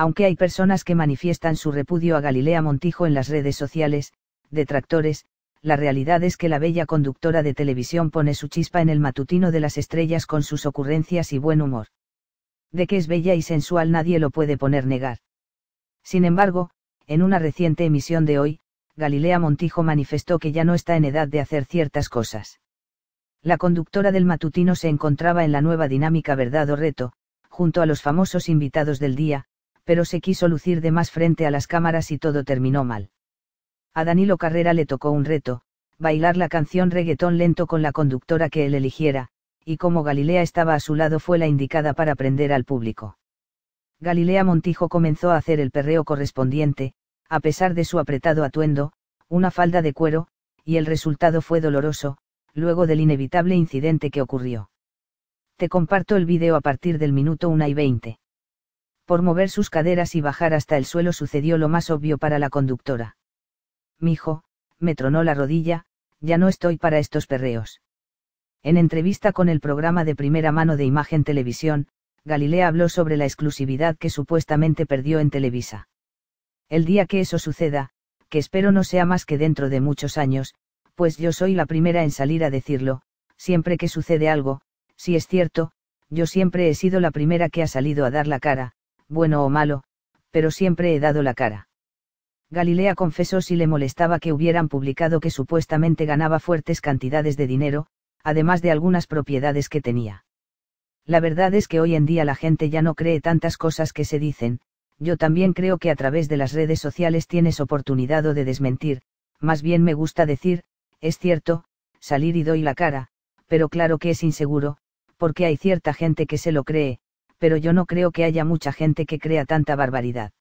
aunque hay personas que manifiestan su repudio a Galilea Montijo en las redes sociales, detractores, la realidad es que la bella conductora de televisión pone su chispa en el matutino de las estrellas con sus ocurrencias y buen humor. De que es bella y sensual nadie lo puede poner negar. Sin embargo, en una reciente emisión de hoy, Galilea Montijo manifestó que ya no está en edad de hacer ciertas cosas. La conductora del matutino se encontraba en la nueva dinámica Verdad o Reto, junto a los famosos invitados del día, pero se quiso lucir de más frente a las cámaras y todo terminó mal. A Danilo Carrera le tocó un reto, bailar la canción reggaetón lento con la conductora que él eligiera, y como Galilea estaba a su lado fue la indicada para prender al público. Galilea Montijo comenzó a hacer el perreo correspondiente, a pesar de su apretado atuendo, una falda de cuero, y el resultado fue doloroso, luego del inevitable incidente que ocurrió. Te comparto el vídeo a partir del minuto 1 y 20 por mover sus caderas y bajar hasta el suelo sucedió lo más obvio para la conductora. Mijo, me tronó la rodilla, ya no estoy para estos perreos. En entrevista con el programa de primera mano de Imagen Televisión, Galilea habló sobre la exclusividad que supuestamente perdió en Televisa. El día que eso suceda, que espero no sea más que dentro de muchos años, pues yo soy la primera en salir a decirlo, siempre que sucede algo, si es cierto, yo siempre he sido la primera que ha salido a dar la cara, bueno o malo, pero siempre he dado la cara. Galilea confesó si le molestaba que hubieran publicado que supuestamente ganaba fuertes cantidades de dinero, además de algunas propiedades que tenía. La verdad es que hoy en día la gente ya no cree tantas cosas que se dicen, yo también creo que a través de las redes sociales tienes oportunidad de desmentir, más bien me gusta decir, es cierto, salir y doy la cara, pero claro que es inseguro, porque hay cierta gente que se lo cree, pero yo no creo que haya mucha gente que crea tanta barbaridad.